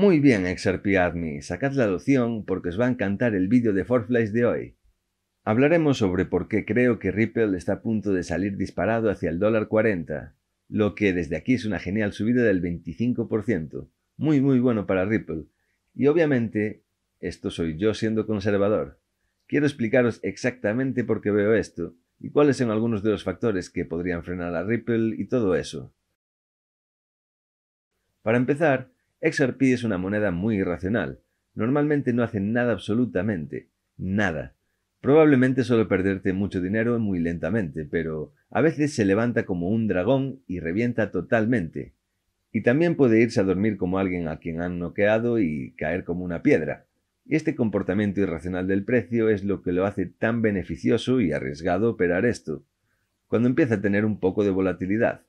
Muy bien, Exerpiadmi, sacad la loción porque os va a encantar el vídeo de Forflies de hoy. Hablaremos sobre por qué creo que Ripple está a punto de salir disparado hacia el dólar 40, lo que desde aquí es una genial subida del 25%, muy muy bueno para Ripple. Y obviamente, esto soy yo siendo conservador. Quiero explicaros exactamente por qué veo esto y cuáles son algunos de los factores que podrían frenar a Ripple y todo eso. Para empezar, XRP es una moneda muy irracional. Normalmente no hace nada absolutamente, nada. Probablemente solo perderte mucho dinero muy lentamente, pero a veces se levanta como un dragón y revienta totalmente. Y también puede irse a dormir como alguien a quien han noqueado y caer como una piedra. Y este comportamiento irracional del precio es lo que lo hace tan beneficioso y arriesgado operar esto, cuando empieza a tener un poco de volatilidad.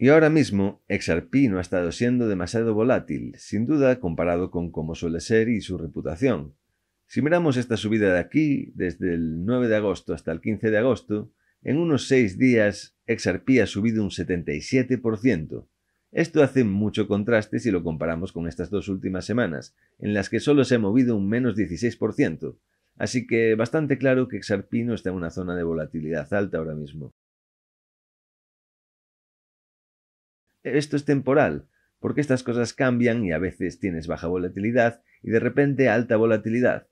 Y ahora mismo, XRP no ha estado siendo demasiado volátil, sin duda comparado con cómo suele ser y su reputación. Si miramos esta subida de aquí, desde el 9 de agosto hasta el 15 de agosto, en unos 6 días XRP ha subido un 77%. Esto hace mucho contraste si lo comparamos con estas dos últimas semanas, en las que solo se ha movido un menos 16%. Así que bastante claro que XRP no está en una zona de volatilidad alta ahora mismo. esto es temporal, porque estas cosas cambian y a veces tienes baja volatilidad y de repente alta volatilidad.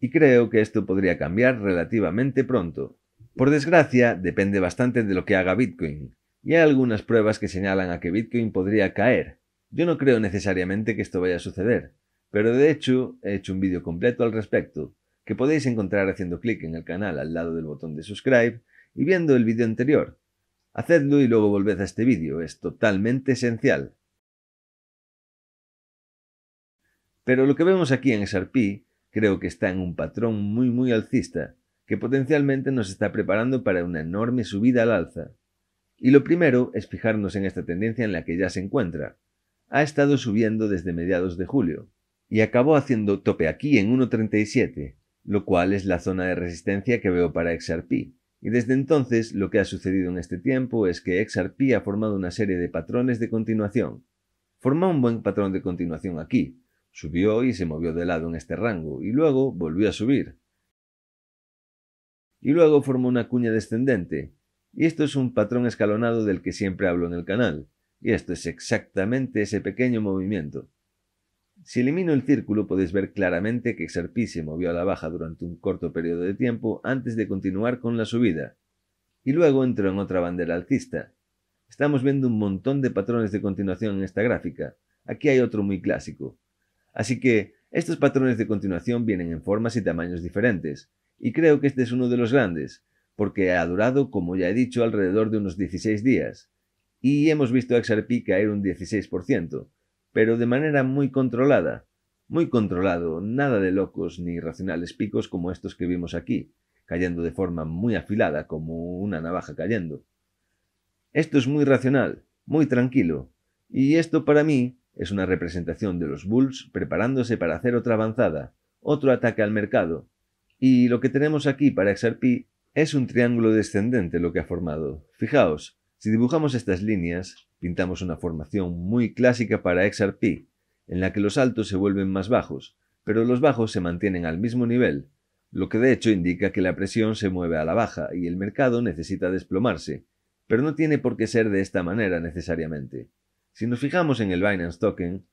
Y creo que esto podría cambiar relativamente pronto. Por desgracia, depende bastante de lo que haga Bitcoin, y hay algunas pruebas que señalan a que Bitcoin podría caer. Yo no creo necesariamente que esto vaya a suceder, pero de hecho he hecho un vídeo completo al respecto, que podéis encontrar haciendo clic en el canal al lado del botón de subscribe y viendo el vídeo anterior, Hacedlo y luego volved a este vídeo, es totalmente esencial. Pero lo que vemos aquí en XRP creo que está en un patrón muy muy alcista, que potencialmente nos está preparando para una enorme subida al alza. Y lo primero es fijarnos en esta tendencia en la que ya se encuentra. Ha estado subiendo desde mediados de julio y acabó haciendo tope aquí en 1.37, lo cual es la zona de resistencia que veo para XRP. Y desde entonces lo que ha sucedido en este tiempo es que XRP ha formado una serie de patrones de continuación. Formó un buen patrón de continuación aquí, subió y se movió de lado en este rango, y luego volvió a subir. Y luego formó una cuña descendente, y esto es un patrón escalonado del que siempre hablo en el canal, y esto es exactamente ese pequeño movimiento. Si elimino el círculo podéis ver claramente que XRP se movió a la baja durante un corto periodo de tiempo antes de continuar con la subida, y luego entró en otra bandera alcista. Estamos viendo un montón de patrones de continuación en esta gráfica. Aquí hay otro muy clásico. Así que estos patrones de continuación vienen en formas y tamaños diferentes, y creo que este es uno de los grandes, porque ha durado, como ya he dicho, alrededor de unos 16 días, y hemos visto a XRP caer un 16%, pero de manera muy controlada. Muy controlado, nada de locos ni irracionales picos como estos que vimos aquí, cayendo de forma muy afilada como una navaja cayendo. Esto es muy racional, muy tranquilo, y esto para mí es una representación de los Bulls preparándose para hacer otra avanzada, otro ataque al mercado. Y lo que tenemos aquí para XRP es un triángulo descendente lo que ha formado. Fijaos, si dibujamos estas líneas, Pintamos una formación muy clásica para XRP, en la que los altos se vuelven más bajos, pero los bajos se mantienen al mismo nivel, lo que de hecho indica que la presión se mueve a la baja y el mercado necesita desplomarse, pero no tiene por qué ser de esta manera necesariamente. Si nos fijamos en el Binance Token,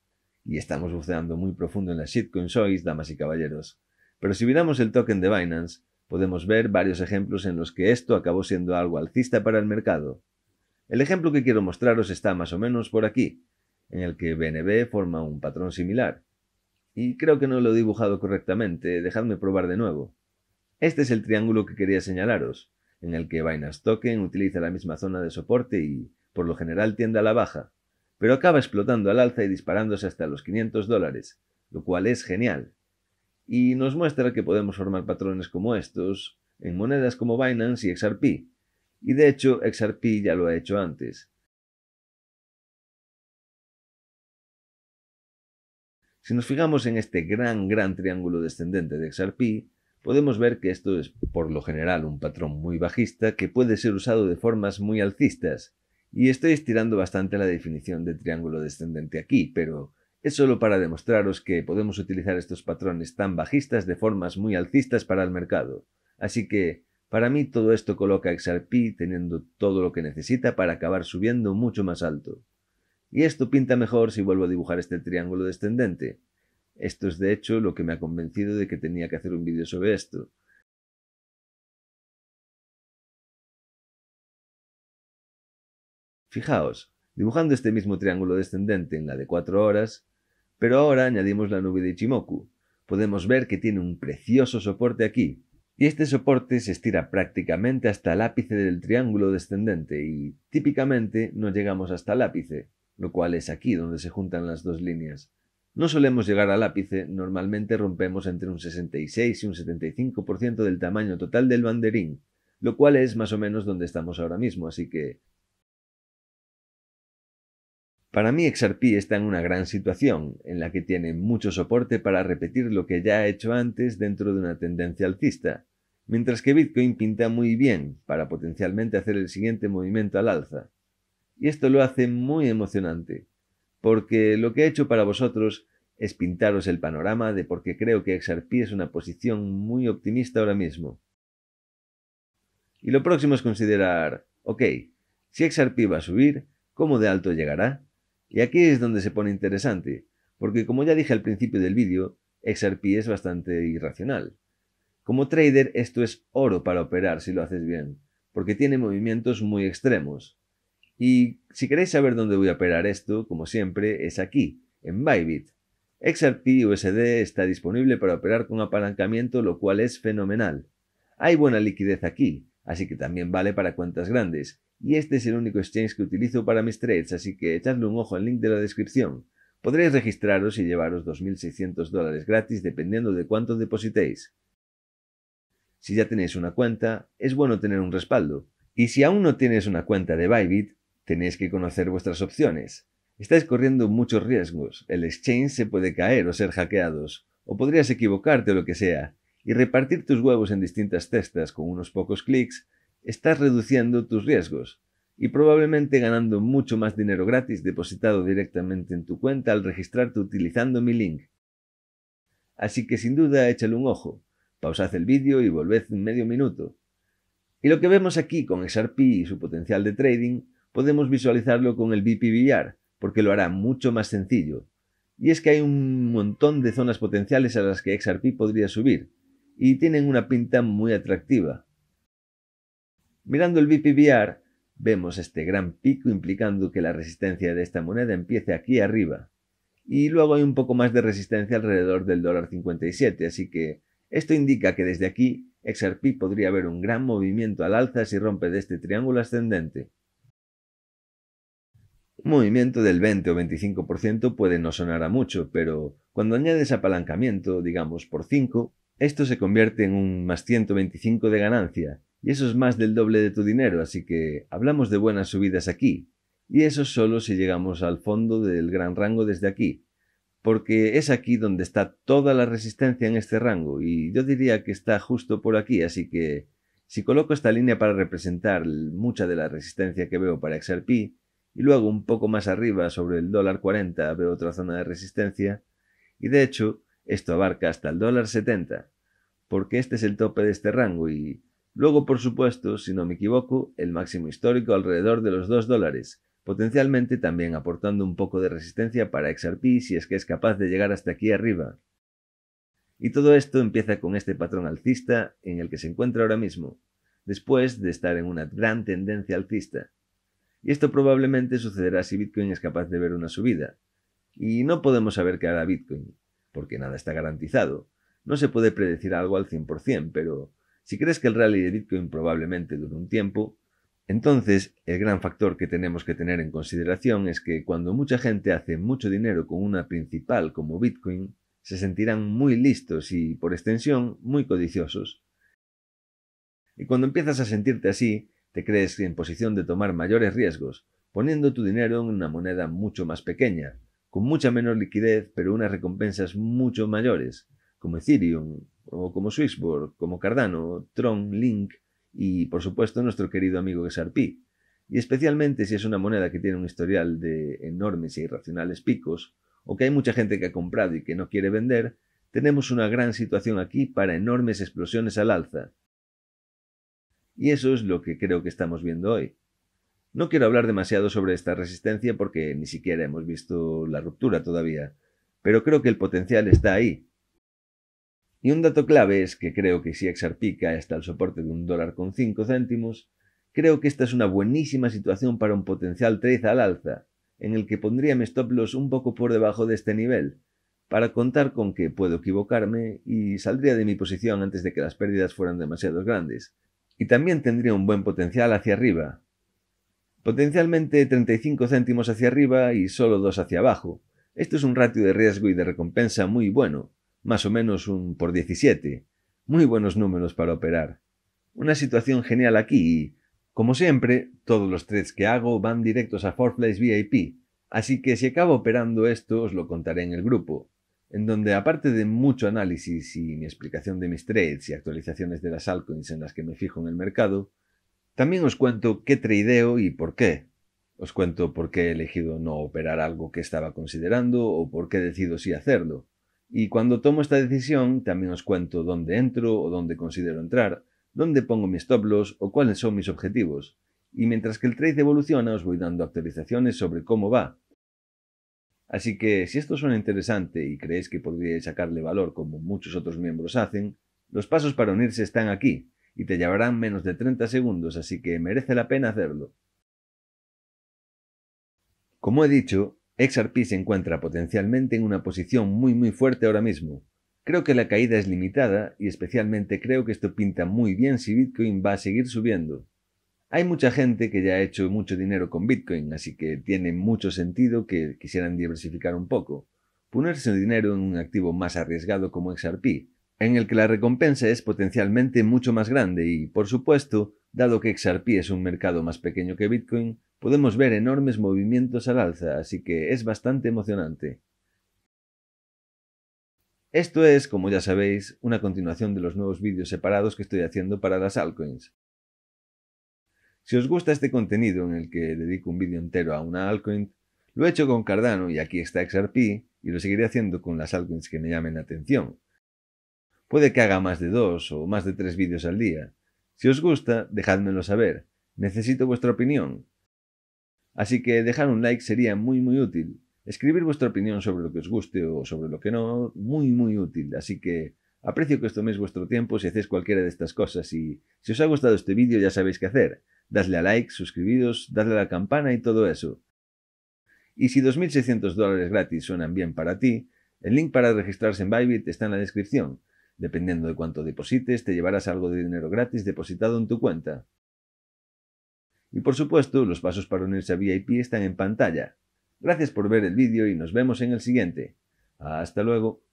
y estamos buceando muy profundo en las shitcoin sois damas y caballeros, pero si miramos el token de Binance, podemos ver varios ejemplos en los que esto acabó siendo algo alcista para el mercado. El ejemplo que quiero mostraros está más o menos por aquí, en el que BNB forma un patrón similar. Y creo que no lo he dibujado correctamente, dejadme probar de nuevo. Este es el triángulo que quería señalaros, en el que Binance Token utiliza la misma zona de soporte y, por lo general, tiende a la baja, pero acaba explotando al alza y disparándose hasta los 500 dólares, lo cual es genial. Y nos muestra que podemos formar patrones como estos en monedas como Binance y XRP, y de hecho XRP ya lo ha hecho antes. Si nos fijamos en este gran, gran triángulo descendente de XRP, podemos ver que esto es por lo general un patrón muy bajista que puede ser usado de formas muy alcistas, y estoy estirando bastante la definición de triángulo descendente aquí, pero es solo para demostraros que podemos utilizar estos patrones tan bajistas de formas muy alcistas para el mercado. Así que para mí todo esto coloca a XRP teniendo todo lo que necesita para acabar subiendo mucho más alto. Y esto pinta mejor si vuelvo a dibujar este triángulo descendente. Esto es de hecho lo que me ha convencido de que tenía que hacer un vídeo sobre esto. Fijaos, dibujando este mismo triángulo descendente en la de 4 horas, pero ahora añadimos la nube de Ichimoku. Podemos ver que tiene un precioso soporte aquí, y este soporte se estira prácticamente hasta el ápice del triángulo descendente y típicamente no llegamos hasta el ápice, lo cual es aquí donde se juntan las dos líneas. No solemos llegar al ápice, normalmente rompemos entre un 66 y un 75% del tamaño total del banderín, lo cual es más o menos donde estamos ahora mismo, así que para mí XRP está en una gran situación, en la que tiene mucho soporte para repetir lo que ya ha hecho antes dentro de una tendencia alcista, mientras que Bitcoin pinta muy bien para potencialmente hacer el siguiente movimiento al alza. Y esto lo hace muy emocionante, porque lo que he hecho para vosotros es pintaros el panorama de por qué creo que XRP es una posición muy optimista ahora mismo. Y lo próximo es considerar, ok, si XRP va a subir, ¿cómo de alto llegará? Y aquí es donde se pone interesante, porque como ya dije al principio del vídeo, XRP es bastante irracional. Como trader esto es oro para operar si lo haces bien, porque tiene movimientos muy extremos. Y si queréis saber dónde voy a operar esto, como siempre, es aquí, en Bybit. XRP USD está disponible para operar con apalancamiento, lo cual es fenomenal. Hay buena liquidez aquí, así que también vale para cuentas grandes. Y este es el único exchange que utilizo para mis trades, así que echadle un ojo al link de la descripción. Podréis registraros y llevaros 2.600 dólares gratis dependiendo de cuánto depositéis. Si ya tenéis una cuenta, es bueno tener un respaldo. Y si aún no tienes una cuenta de Bybit, tenéis que conocer vuestras opciones. Estáis corriendo muchos riesgos. El exchange se puede caer o ser hackeados. O podrías equivocarte o lo que sea y repartir tus huevos en distintas cestas con unos pocos clics, estás reduciendo tus riesgos y probablemente ganando mucho más dinero gratis depositado directamente en tu cuenta al registrarte utilizando mi link. Así que sin duda échale un ojo, pausad el vídeo y volved en medio minuto. Y lo que vemos aquí con XRP y su potencial de trading, podemos visualizarlo con el BPVR, porque lo hará mucho más sencillo. Y es que hay un montón de zonas potenciales a las que XRP podría subir, y tienen una pinta muy atractiva. Mirando el BPBR, vemos este gran pico implicando que la resistencia de esta moneda empiece aquí arriba. Y luego hay un poco más de resistencia alrededor del dólar 57, así que esto indica que desde aquí XRP podría haber un gran movimiento al alza si rompe de este triángulo ascendente. Un movimiento del 20 o 25% puede no sonar a mucho, pero cuando añades apalancamiento, digamos por 5, esto se convierte en un más 125 de ganancia, y eso es más del doble de tu dinero, así que hablamos de buenas subidas aquí. Y eso solo si llegamos al fondo del gran rango desde aquí, porque es aquí donde está toda la resistencia en este rango, y yo diría que está justo por aquí, así que si coloco esta línea para representar mucha de la resistencia que veo para XRP, y luego un poco más arriba sobre el dólar 40 veo otra zona de resistencia, y de hecho, esto abarca hasta el dólar 70, porque este es el tope de este rango y luego, por supuesto, si no me equivoco, el máximo histórico alrededor de los 2 dólares, potencialmente también aportando un poco de resistencia para XRP si es que es capaz de llegar hasta aquí arriba. Y todo esto empieza con este patrón alcista en el que se encuentra ahora mismo, después de estar en una gran tendencia alcista. Y esto probablemente sucederá si Bitcoin es capaz de ver una subida. Y no podemos saber qué hará Bitcoin, porque nada está garantizado, no se puede predecir algo al 100%, pero si crees que el rally de Bitcoin probablemente dure un tiempo, entonces el gran factor que tenemos que tener en consideración es que cuando mucha gente hace mucho dinero con una principal como Bitcoin, se sentirán muy listos y, por extensión, muy codiciosos. Y cuando empiezas a sentirte así, te crees en posición de tomar mayores riesgos, poniendo tu dinero en una moneda mucho más pequeña, con mucha menor liquidez, pero unas recompensas mucho mayores, como Ethereum, o como Swissborg, como Cardano, Tron, Link y, por supuesto, nuestro querido amigo XRP. Y especialmente si es una moneda que tiene un historial de enormes e irracionales picos, o que hay mucha gente que ha comprado y que no quiere vender, tenemos una gran situación aquí para enormes explosiones al alza. Y eso es lo que creo que estamos viendo hoy. No quiero hablar demasiado sobre esta resistencia porque ni siquiera hemos visto la ruptura todavía, pero creo que el potencial está ahí. Y un dato clave es que creo que si Exarpica está el soporte de un dólar con 5 céntimos, creo que esta es una buenísima situación para un potencial trade al alza, en el que pondría mi stop loss un poco por debajo de este nivel, para contar con que puedo equivocarme y saldría de mi posición antes de que las pérdidas fueran demasiado grandes. Y también tendría un buen potencial hacia arriba, Potencialmente 35 céntimos hacia arriba y solo 2 hacia abajo. Esto es un ratio de riesgo y de recompensa muy bueno, más o menos un por 17. Muy buenos números para operar. Una situación genial aquí y, como siempre, todos los trades que hago van directos a Forflies VIP, así que si acabo operando esto os lo contaré en el grupo, en donde aparte de mucho análisis y mi explicación de mis trades y actualizaciones de las altcoins en las que me fijo en el mercado, también os cuento qué tradeo y por qué. Os cuento por qué he elegido no operar algo que estaba considerando o por qué decido sí hacerlo. Y cuando tomo esta decisión, también os cuento dónde entro o dónde considero entrar, dónde pongo mis stop loss o cuáles son mis objetivos. Y mientras que el trade evoluciona, os voy dando actualizaciones sobre cómo va. Así que si esto suena interesante y creéis que podríais sacarle valor como muchos otros miembros hacen, los pasos para unirse están aquí y te llevarán menos de 30 segundos, así que merece la pena hacerlo. Como he dicho, XRP se encuentra potencialmente en una posición muy muy fuerte ahora mismo. Creo que la caída es limitada y especialmente creo que esto pinta muy bien si Bitcoin va a seguir subiendo. Hay mucha gente que ya ha hecho mucho dinero con Bitcoin, así que tiene mucho sentido que quisieran diversificar un poco. Ponerse el dinero en un activo más arriesgado como XRP, en el que la recompensa es potencialmente mucho más grande y, por supuesto, dado que XRP es un mercado más pequeño que Bitcoin, podemos ver enormes movimientos al alza, así que es bastante emocionante. Esto es, como ya sabéis, una continuación de los nuevos vídeos separados que estoy haciendo para las altcoins. Si os gusta este contenido en el que dedico un vídeo entero a una altcoin, lo he hecho con Cardano y aquí está XRP y lo seguiré haciendo con las altcoins que me llamen la atención. Puede que haga más de dos o más de tres vídeos al día. Si os gusta, dejádmelo saber. Necesito vuestra opinión. Así que dejar un like sería muy muy útil. Escribir vuestra opinión sobre lo que os guste o sobre lo que no, muy muy útil. Así que aprecio que os toméis vuestro tiempo si hacéis cualquiera de estas cosas y si os ha gustado este vídeo ya sabéis qué hacer. Dadle a like, suscribiros, dadle a la campana y todo eso. Y si 2.600 dólares gratis suenan bien para ti, el link para registrarse en Bybit está en la descripción. Dependiendo de cuánto deposites, te llevarás algo de dinero gratis depositado en tu cuenta. Y por supuesto, los pasos para unirse a VIP están en pantalla. Gracias por ver el vídeo y nos vemos en el siguiente. Hasta luego.